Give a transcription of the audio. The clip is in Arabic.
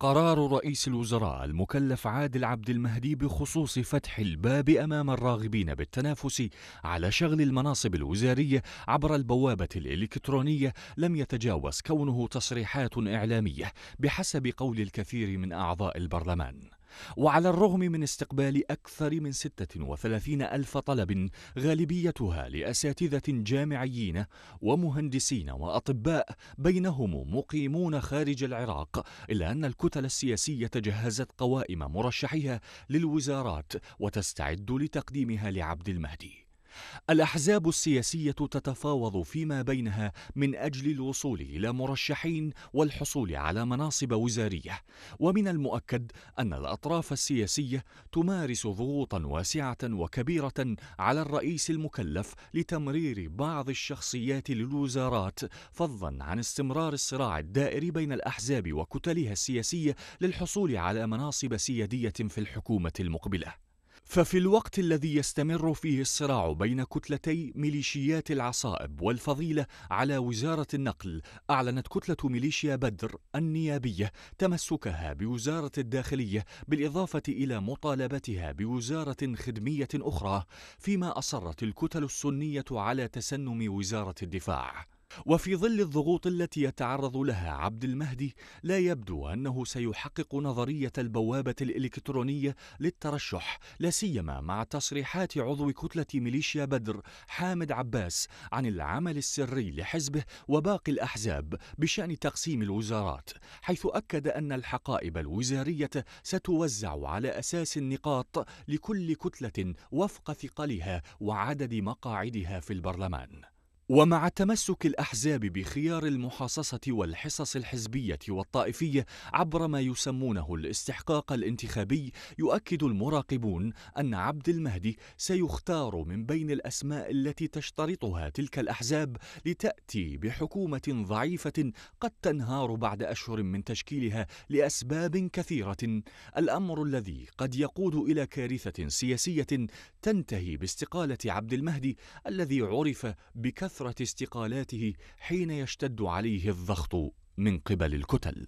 قرار رئيس الوزراء المكلف عادل عبد المهدي بخصوص فتح الباب امام الراغبين بالتنافس على شغل المناصب الوزاريه عبر البوابه الالكترونيه لم يتجاوز كونه تصريحات اعلاميه بحسب قول الكثير من اعضاء البرلمان وعلى الرغم من استقبال أكثر من 36 ألف طلب غالبيتها لأساتذة جامعيين ومهندسين وأطباء بينهم مقيمون خارج العراق إلا أن الكتل السياسية جهزت قوائم مرشحيها للوزارات وتستعد لتقديمها لعبد المهدي الأحزاب السياسية تتفاوض فيما بينها من أجل الوصول إلى مرشحين والحصول على مناصب وزارية ومن المؤكد أن الأطراف السياسية تمارس ضغوطا واسعة وكبيرة على الرئيس المكلف لتمرير بعض الشخصيات للوزارات فضلا عن استمرار الصراع الدائر بين الأحزاب وكتلها السياسية للحصول على مناصب سيادية في الحكومة المقبلة ففي الوقت الذي يستمر فيه الصراع بين كتلتي ميليشيات العصائب والفضيلة على وزارة النقل، أعلنت كتلة ميليشيا بدر النيابية تمسكها بوزارة الداخلية بالإضافة إلى مطالبتها بوزارة خدمية أخرى، فيما أصرت الكتل السنية على تسنم وزارة الدفاع. وفي ظل الضغوط التي يتعرض لها عبد المهدي لا يبدو انه سيحقق نظريه البوابه الالكترونيه للترشح لا سيما مع تصريحات عضو كتله ميليشيا بدر حامد عباس عن العمل السري لحزبه وباقي الاحزاب بشان تقسيم الوزارات حيث اكد ان الحقائب الوزاريه ستوزع على اساس النقاط لكل كتله وفق ثقلها وعدد مقاعدها في البرلمان ومع تمسك الأحزاب بخيار المحاصصة والحصص الحزبية والطائفية عبر ما يسمونه الاستحقاق الانتخابي يؤكد المراقبون أن عبد المهدي سيختار من بين الأسماء التي تشترطها تلك الأحزاب لتأتي بحكومة ضعيفة قد تنهار بعد أشهر من تشكيلها لأسباب كثيرة الأمر الذي قد يقود إلى كارثة سياسية تنتهي باستقالة عبد المهدي الذي عرف بكثرة كثره استقالاته حين يشتد عليه الضغط من قبل الكتل